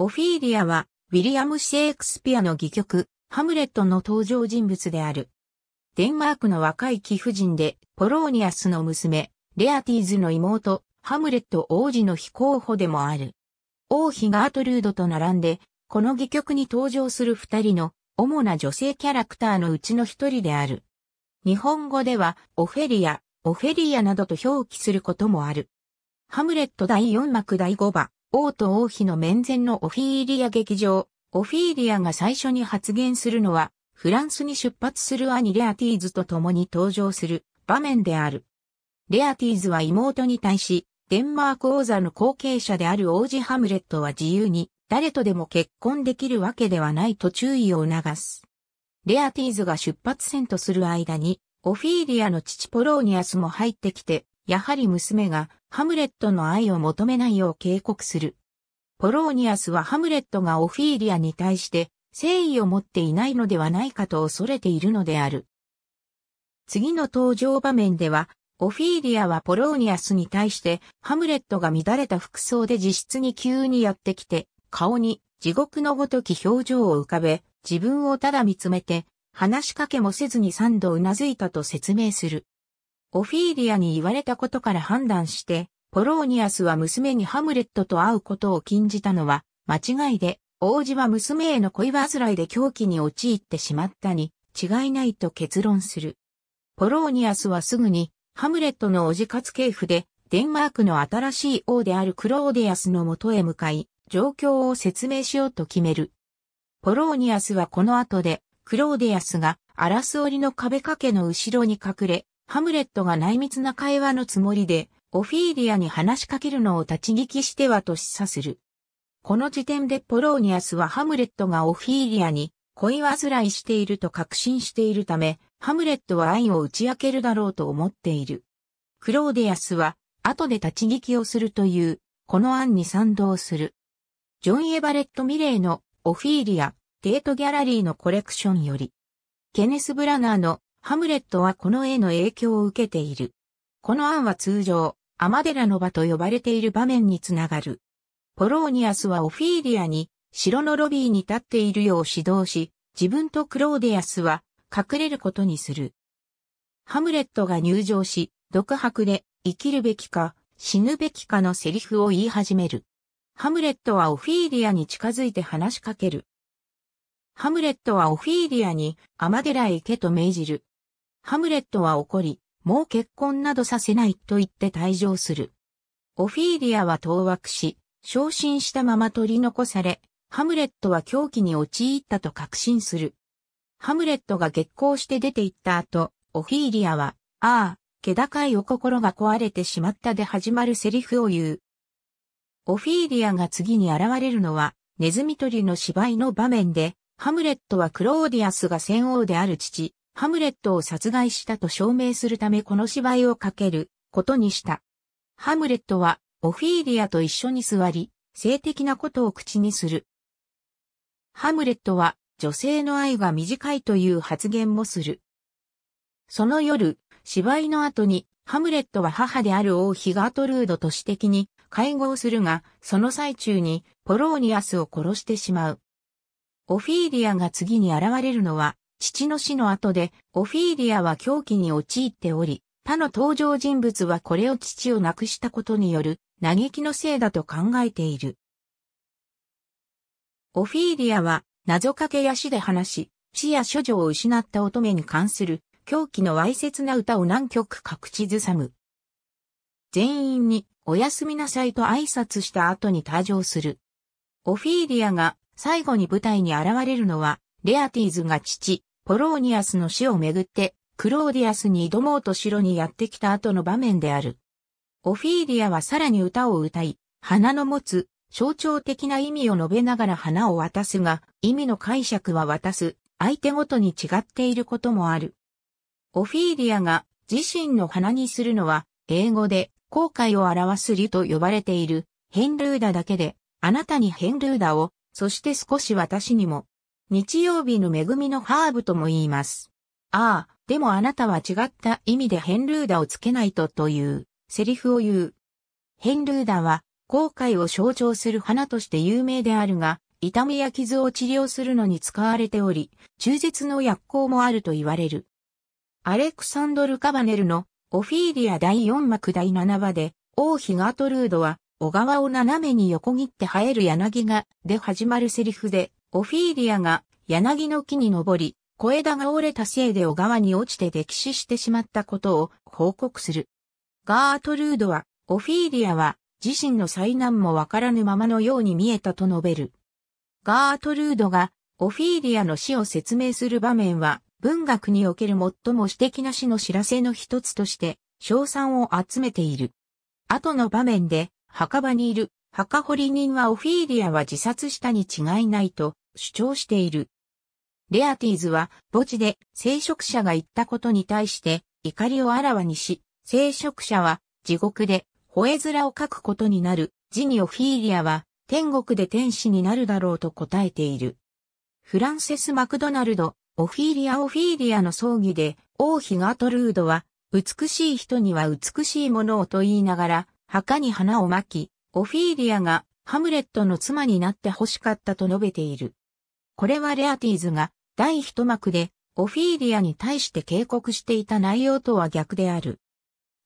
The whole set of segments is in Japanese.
オフィーリアは、ウィリアム・シェイクスピアの戯曲、ハムレットの登場人物である。デンマークの若い貴婦人で、ポローニアスの娘、レアティーズの妹、ハムレット王子の非候補でもある。王妃ガートルードと並んで、この戯曲に登場する二人の主な女性キャラクターのうちの一人である。日本語では、オフェリア、オフェリアなどと表記することもある。ハムレット第4幕第5話、王と王妃の面前のオフィーリア劇場、オフィーリアが最初に発言するのは、フランスに出発する兄レアティーズと共に登場する場面である。レアティーズは妹に対し、デンマーク王座の後継者である王子ハムレットは自由に誰とでも結婚できるわけではないと注意を促す。レアティーズが出発戦とする間に、オフィーリアの父ポローニアスも入ってきて、やはり娘がハムレットの愛を求めないよう警告する。ポローニアスはハムレットがオフィーリアに対して誠意を持っていないのではないかと恐れているのである。次の登場場面では、オフィーリアはポローニアスに対して、ハムレットが乱れた服装で自室に急にやってきて、顔に地獄のごとき表情を浮かべ、自分をただ見つめて、話しかけもせずに三度うなずいたと説明する。オフィーリアに言われたことから判断して、ポローニアスは娘にハムレットと会うことを禁じたのは、間違いで、王子は娘への恋煩いで狂気に陥ってしまったに、違いないと結論する。ポローニアスはすぐに、ハムレットの叔父かつ系譜で、デンマークの新しい王であるクローディアスの元へ向かい、状況を説明しようと決める。ポローニアスはこの後で、クローディアスが、アラスオリの壁掛けの後ろに隠れ、ハムレットが内密な会話のつもりで、オフィーリアに話しかけるのを立ち聞きしてはと示唆する。この時点でポローニアスはハムレットがオフィーリアに恋煩いしていると確信しているため、ハムレットは愛を打ち明けるだろうと思っている。クローディアスは後で立ち聞きをするという、この案に賛同する。ジョン・エバレット・ミレーのオフィーリア、デートギャラリーのコレクションより、ケネス・ブラナーのハムレットはこの絵の影響を受けている。この案は通常、アマデラの場と呼ばれている場面につながる。ポローニアスはオフィーリアに城のロビーに立っているよう指導し、自分とクローディアスは隠れることにする。ハムレットが入場し、独白で生きるべきか死ぬべきかのセリフを言い始める。ハムレットはオフィーリアに近づいて話しかける。ハムレットはオフィーリアにアマデラへ行けと命じる。ハムレットは怒り、もう結婚などさせないと言って退場する。オフィーリアは当惑し、昇進したまま取り残され、ハムレットは狂気に陥ったと確信する。ハムレットが激光して出て行った後、オフィーリアは、ああ、気高いお心が壊れてしまったで始まるセリフを言う。オフィーリアが次に現れるのは、ネズミ捕りの芝居の場面で、ハムレットはクローディアスが戦王である父、ハムレットを殺害したと証明するためこの芝居をかけることにした。ハムレットはオフィーリアと一緒に座り、性的なことを口にする。ハムレットは女性の愛が短いという発言もする。その夜、芝居の後にハムレットは母である王妃ガートルードと私的に会合するが、その最中にポローニアスを殺してしまう。オフィーリアが次に現れるのは父の死の後で、オフィーリアは狂気に陥っており、他の登場人物はこれを父を亡くしたことによる嘆きのせいだと考えている。オフィーリアは謎かけや死で話し、死や処女を失った乙女に関する狂気のわいせつな歌を何曲か口ずさむ。全員におやすみなさいと挨拶した後に誕生する。オフィーリアが最後に舞台に現れるのは、レアティーズが父、ポローニアスの死をめぐって、クローディアスに挑もうと城にやってきた後の場面である。オフィーリアはさらに歌を歌い、花の持つ象徴的な意味を述べながら花を渡すが、意味の解釈は渡す、相手ごとに違っていることもある。オフィーリアが自身の花にするのは、英語で後悔を表す理と呼ばれている、ヘンルーダだけで、あなたにヘンルーダを、そして少し私にも、日曜日の恵みのハーブとも言います。ああ、でもあなたは違った意味でヘンルーダをつけないとというセリフを言う。ヘンルーダは後悔を象徴する花として有名であるが、痛みや傷を治療するのに使われており、中絶の薬効もあると言われる。アレクサンドル・カバネルのオフィーリア第4幕第7話で、王妃ガートルードは小川を斜めに横切って生える柳がで始まるセリフで、オフィーリアが柳の木に登り、小枝が折れたせいで小川に落ちて溺死してしまったことを報告する。ガートルードは、オフィーリアは自身の災難もわからぬままのように見えたと述べる。ガートルードがオフィーリアの死を説明する場面は文学における最も私的な死の知らせの一つとして、賞賛を集めている。後の場面で、墓場にいる墓掘り人はオフィーリアは自殺したに違いないと主張している。レアティーズは墓地で聖職者が言ったことに対して怒りをあらわにし、聖職者は地獄で吠え面を書くことになる。ジニオフィーリアは天国で天使になるだろうと答えている。フランセス・マクドナルド、オフィーリア・オフィーリアの葬儀で王妃ガートルードは美しい人には美しいものをと言いながら墓に花を巻き、オフィーリアがハムレットの妻になって欲しかったと述べている。これはレアティーズが第一幕でオフィーリアに対して警告していた内容とは逆である。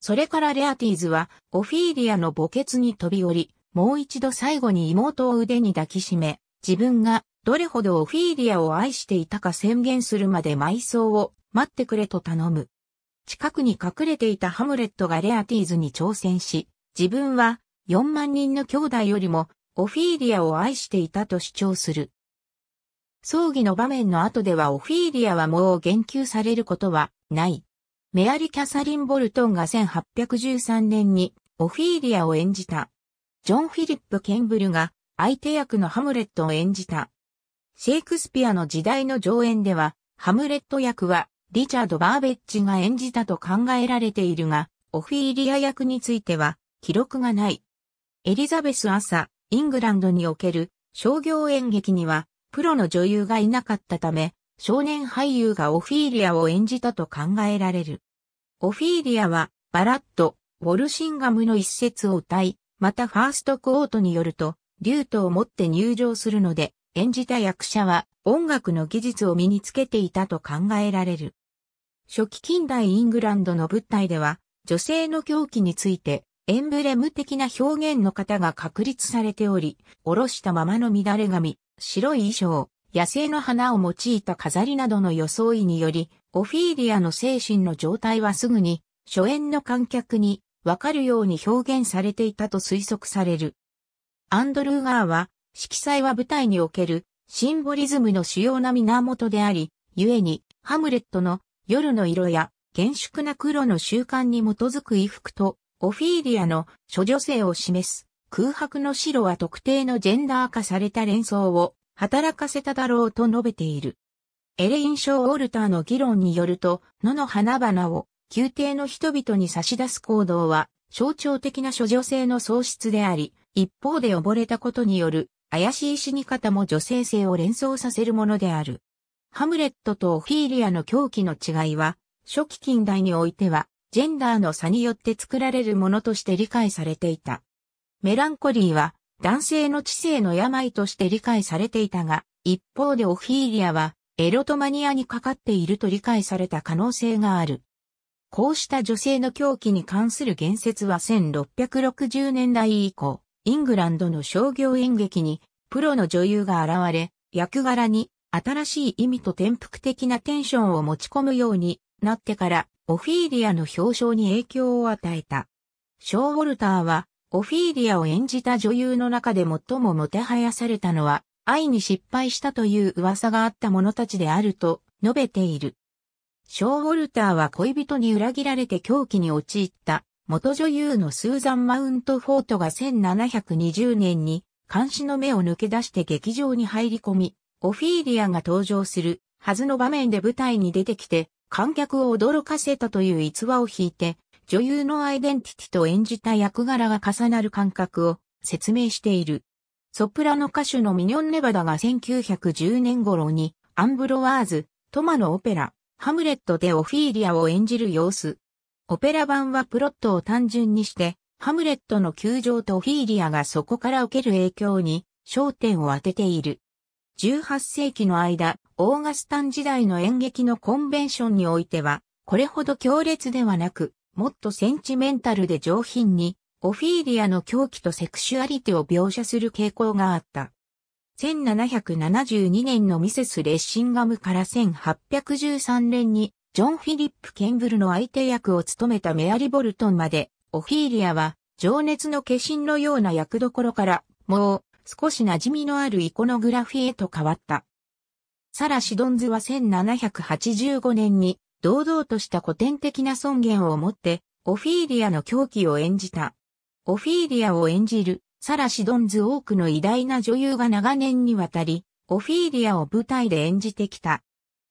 それからレアティーズはオフィーリアの墓穴に飛び降り、もう一度最後に妹を腕に抱きしめ、自分がどれほどオフィーリアを愛していたか宣言するまで埋葬を待ってくれと頼む。近くに隠れていたハムレットがレアティーズに挑戦し、自分は4万人の兄弟よりもオフィーリアを愛していたと主張する。葬儀の場面の後ではオフィーリアはもう言及されることはない。メアリ・キャサリン・ボルトンが1813年にオフィーリアを演じた。ジョン・フィリップ・ケンブルが相手役のハムレットを演じた。シェイクスピアの時代の上演では、ハムレット役はリチャード・バーベッジが演じたと考えられているが、オフィーリア役については記録がない。エリザベス朝、イングランドにおける商業演劇には、プロの女優がいなかったため、少年俳優がオフィーリアを演じたと考えられる。オフィーリアは、バラット、ウォルシンガムの一節を歌い、またファーストコートによると、リュートを持って入場するので、演じた役者は音楽の技術を身につけていたと考えられる。初期近代イングランドの舞台では、女性の狂気についてエンブレム的な表現の方が確立されており、おろしたままの乱れ髪、白い衣装、野生の花を用いた飾りなどの装いにより、オフィーリアの精神の状態はすぐに、初演の観客にわかるように表現されていたと推測される。アンドルー・ガーは、色彩は舞台におけるシンボリズムの主要な源であり、故に、ハムレットの夜の色や厳粛な黒の習慣に基づく衣服とオフィーリアの諸女性を示す空白の白は特定のジェンダー化された連想を働かせただろうと述べている。エレイン・ショー・オルターの議論によると、野の花々を宮廷の人々に差し出す行動は象徴的な諸女性の喪失であり、一方で溺れたことによる怪しい死に方も女性性を連想させるものである。ハムレットとオフィーリアの狂気の違いは、初期近代においては、ジェンダーの差によって作られるものとして理解されていた。メランコリーは男性の知性の病として理解されていたが、一方でオフィーリアはエロトマニアにかかっていると理解された可能性がある。こうした女性の狂気に関する言説は1660年代以降、イングランドの商業演劇にプロの女優が現れ、役柄に新しい意味と転覆的なテンションを持ち込むようになってからオフィーリアの表彰に影響を与えた。ショーウォルターは、オフィーリアを演じた女優の中で最ももてはやされたのは、愛に失敗したという噂があった者たちであると述べている。ショーウォルターは恋人に裏切られて狂気に陥った元女優のスーザン・マウントフォートが1720年に監視の目を抜け出して劇場に入り込み、オフィーリアが登場するはずの場面で舞台に出てきて観客を驚かせたという逸話を引いて、女優のアイデンティティと演じた役柄が重なる感覚を説明している。ソプラノ歌手のミニョン・ネバダが1910年頃にアンブロワーズ、トマのオペラ、ハムレットでオフィーリアを演じる様子。オペラ版はプロットを単純にして、ハムレットの球場とオフィーリアがそこから受ける影響に焦点を当てている。18世紀の間、オーガスタン時代の演劇のコンベンションにおいては、これほど強烈ではなく、もっとセンチメンタルで上品に、オフィーリアの狂気とセクシュアリティを描写する傾向があった。1772年のミセス・レッシンガムから1813年に、ジョン・フィリップ・ケンブルの相手役を務めたメアリ・ボルトンまで、オフィーリアは、情熱の化身のような役どころから、もう、少し馴染みのあるイコノグラフィへと変わった。サラ・シドンズは1785年に堂々とした古典的な尊厳を持ってオフィーリアの狂気を演じた。オフィーリアを演じるサラ・シドンズ多くの偉大な女優が長年にわたりオフィーリアを舞台で演じてきた。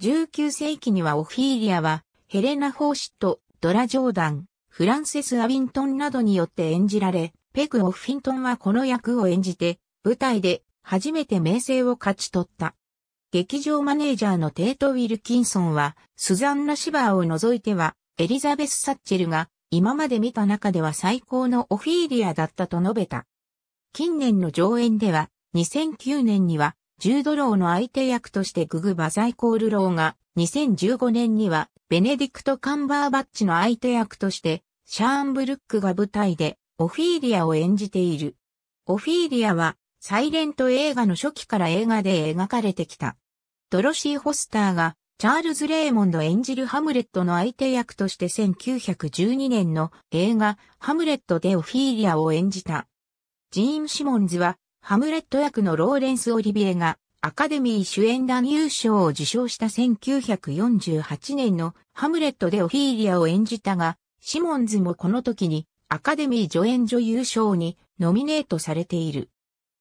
19世紀にはオフィーリアはヘレナ・フォーシット、ドラ・ジョーダン、フランセス・アウィントンなどによって演じられ、ペグ・オフィントンはこの役を演じて、舞台で初めて名声を勝ち取った。劇場マネージャーのテート・ウィルキンソンは、スザンナ・シバーを除いては、エリザベス・サッチェルが今まで見た中では最高のオフィーリアだったと述べた。近年の上演では、2009年には、ジュード・ローの相手役としてググ・バザイ・コール・ローが、2015年には、ベネディクト・カンバーバッチの相手役として、シャーン・ブルックが舞台で、オフィーリアを演じている。オフィーリアは、サイレント映画の初期から映画で描かれてきた。ドロシー・ホスターが、チャールズ・レーモンド演じるハムレットの相手役として1912年の映画ハムレットでオフィーリアを演じた。ジーン・シモンズはハムレット役のローレンス・オリビエがアカデミー主演男優賞を受賞した1948年のハムレットでオフィーリアを演じたが、シモンズもこの時にアカデミー助演女優賞にノミネートされている。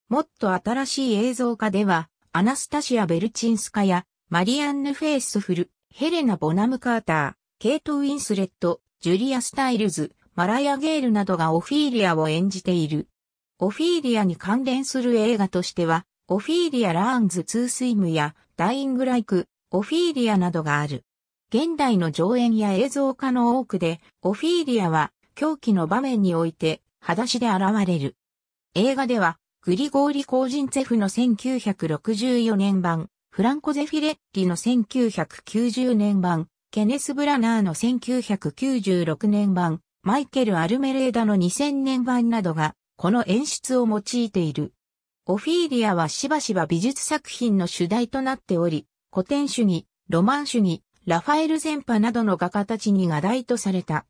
もっと新しい映像化ではアナスタシア・ベルチンスカや、マリアンヌ・フェイスフル、ヘレナ・ボナム・カーター、ケイト・ウィンスレット、ジュリア・スタイルズ、マラヤ・ゲールなどがオフィーリアを演じている。オフィーリアに関連する映画としては、オフィーリア・ラーンズ・ツー・スイムや、ダイイング・ライク、オフィーリアなどがある。現代の上演や映像化の多くで、オフィーリアは、狂気の場面において、裸足で現れる。映画では、グリゴーリ・コージンツェフの1964年版、フランコ・ゼフィレッリの1990年版、ケネス・ブラナーの1996年版、マイケル・アルメレーダの2000年版などが、この演出を用いている。オフィーリアはしばしば美術作品の主題となっており、古典主義、ロマン主義、ラファエル・ゼンパなどの画家たちに画題とされた。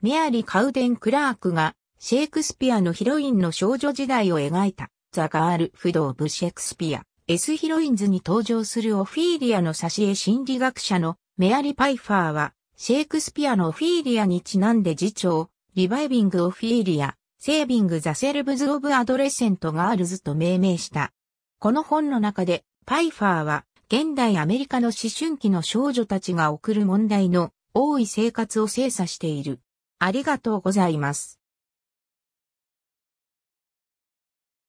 メアリ・カウデン・クラークがシェイクスピアのヒロインの少女時代を描いた、ザ・ガール・フド・オブ・シェイクスピア、S ヒロインズに登場するオフィーリアの挿絵心理学者のメアリ・パイファーは、シェイクスピアのオフィーリアにちなんで次長、リバイビング・オフィーリア、セービング・ザ・セルブズ・オブ・アドレセント・ガールズと命名した。この本の中で、パイファーは、現代アメリカの思春期の少女たちが送る問題の多い生活を精査している。ありがとうございます。